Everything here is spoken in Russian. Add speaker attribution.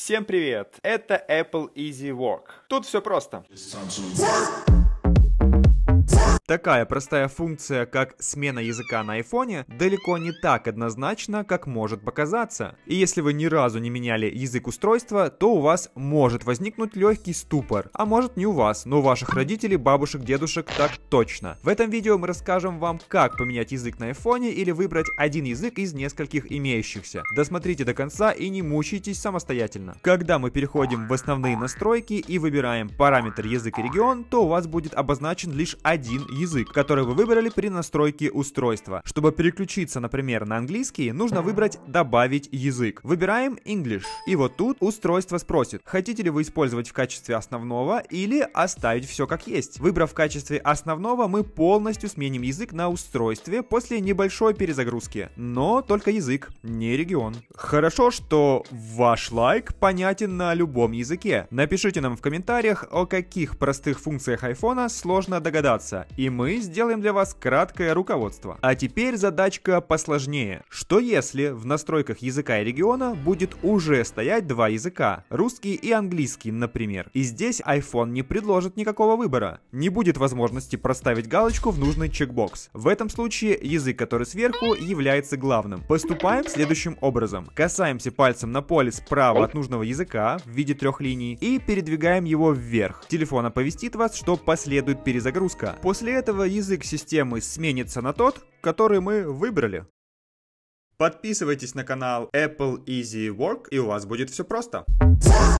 Speaker 1: Всем привет! Это Apple Easy Work. Тут все просто. Такая простая функция, как смена языка на айфоне, далеко не так однозначна, как может показаться. И если вы ни разу не меняли язык устройства, то у вас может возникнуть легкий ступор. А может не у вас, но у ваших родителей, бабушек, дедушек так точно. В этом видео мы расскажем вам, как поменять язык на айфоне или выбрать один язык из нескольких имеющихся. Досмотрите до конца и не мучайтесь самостоятельно. Когда мы переходим в основные настройки и выбираем параметр язык и регион, то у вас будет обозначен лишь один язык, который вы выбрали при настройке устройства. Чтобы переключиться, например, на английский, нужно выбрать «Добавить язык». Выбираем English. И вот тут устройство спросит, хотите ли вы использовать в качестве основного или оставить все как есть. Выбрав в качестве основного, мы полностью сменим язык на устройстве после небольшой перезагрузки. Но только язык, не регион. Хорошо, что ваш лайк понятен на любом языке. Напишите нам в комментариях, о каких простых функциях айфона сложно догадаться, и мы сделаем для вас краткое руководство. А теперь задачка посложнее. Что если в настройках языка и региона будет уже стоять два языка, русский и английский, например, и здесь iPhone не предложит никакого выбора. Не будет возможности проставить галочку в нужный чекбокс. В этом случае язык, который сверху, является главным. Поступаем следующим образом. Касаемся пальцем на поле справа от нужного языка в виде трех линий и передвигаем его вверх. Телефон оповестит вас, что последует перезагрузка. После этого язык системы сменится на тот, который мы выбрали. Подписывайтесь на канал Apple Easy Work, и у вас будет все просто.